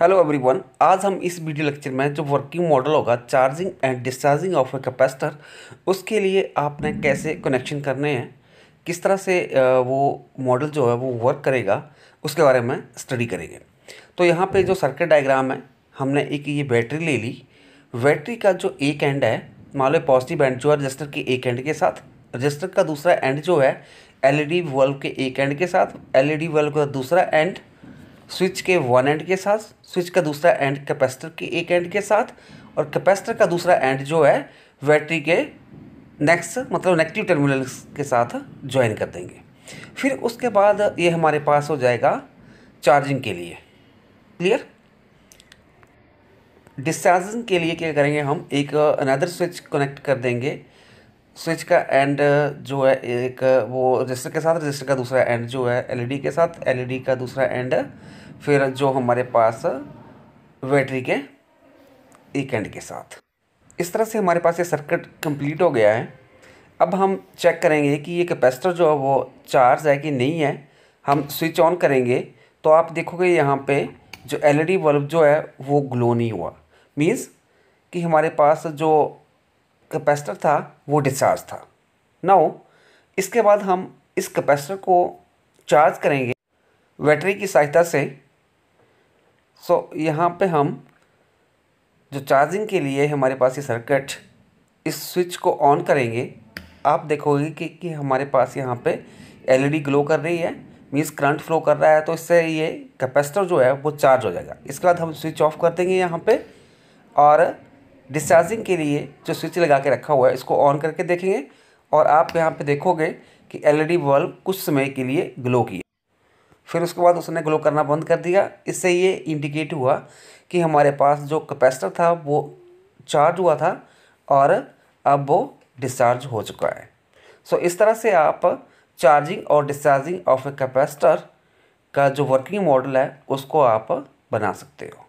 hello everyone आज हम इस वीडियो लेक्चर में जो वर्किंग मॉडल होगा charging and discharging of a capacitor उसके लिए आपने कैसे कनेक्शन करने हैं किस तरह से वो मॉडल जो है वो वर्क करेगा उसके बारे में स्टडी करेंगे तो यहाँ पे जो सर्किट डायग्राम है हमने एक ये बैटरी ले ली बैटरी का जो एक एंड है मान लो पॉजिटिव एंड जो है रजिस्टर के एक एंड के साथ रजिस्टर का दूसरा एंड जो है एल ई के एक एंड के साथ एल ई का दूसरा एंड स्विच के वन एंड के साथ स्विच का दूसरा एंड कैपेसिटर के एक एंड के साथ और कैपेसिटर का दूसरा एंड जो है बैटरी के नेक्स्ट मतलब नेगेटिव टर्मिनल के साथ ज्वाइन कर देंगे फिर उसके बाद ये हमारे पास हो जाएगा चार्जिंग के लिए क्लियर डिस्चार्जिंग के लिए क्या करेंगे हम एक अनदर स्विच कनेक्ट कर देंगे स्विच का एंड जो है एक वो रजिस्टर के साथ रजिस्टर का दूसरा एंड जो है एलईडी e के साथ एलईडी e का दूसरा एंड फिर जो हमारे पास बैटरी के एक एंड के साथ इस तरह से हमारे पास ये सर्किट कंप्लीट हो गया है अब हम चेक करेंगे कि ये कैपेसिटर जो है वो चार्ज है कि नहीं है हम स्विच ऑन करेंगे तो आप देखोगे यहाँ पे जो एलईडी बल्ब e जो है वो ग्लो नहीं हुआ मीन्स कि हमारे पास जो कैपेसिटर था वो डिस्चार्ज था नाउ इसके बाद हम इस कैपेसिटर को चार्ज करेंगे बैटरी की सहायता से सो so, यहाँ पे हम जो चार्जिंग के लिए हमारे पास ये सर्किट इस स्विच को ऑन करेंगे आप देखोगे कि, कि हमारे पास यहाँ पे एलईडी ग्लो e कर रही है मीन्स करंट फ्लो कर रहा है तो इससे ये कैपेसिटर जो है वो चार्ज हो जाएगा इसके बाद हम स्विच ऑफ कर देंगे यहाँ पे और डिस्चार्जिंग के लिए जो स्विच लगा के रखा हुआ है इसको ऑन करके देखेंगे और आप यहाँ पे देखोगे कि एलईडी बल्ब e कुछ समय के लिए ग्लो किया फिर उसके बाद उसने ग्लो करना बंद कर दिया इससे ये इंडिकेट हुआ कि हमारे पास जो कैपेसिटर था वो चार्ज हुआ था और अब वो डिस्चार्ज हो चुका है सो इस तरह से आप चार्जिंग और डिस्चार्जिंग ऑफ ए कैपेसिटर का जो वर्किंग मॉडल है उसको आप बना सकते हो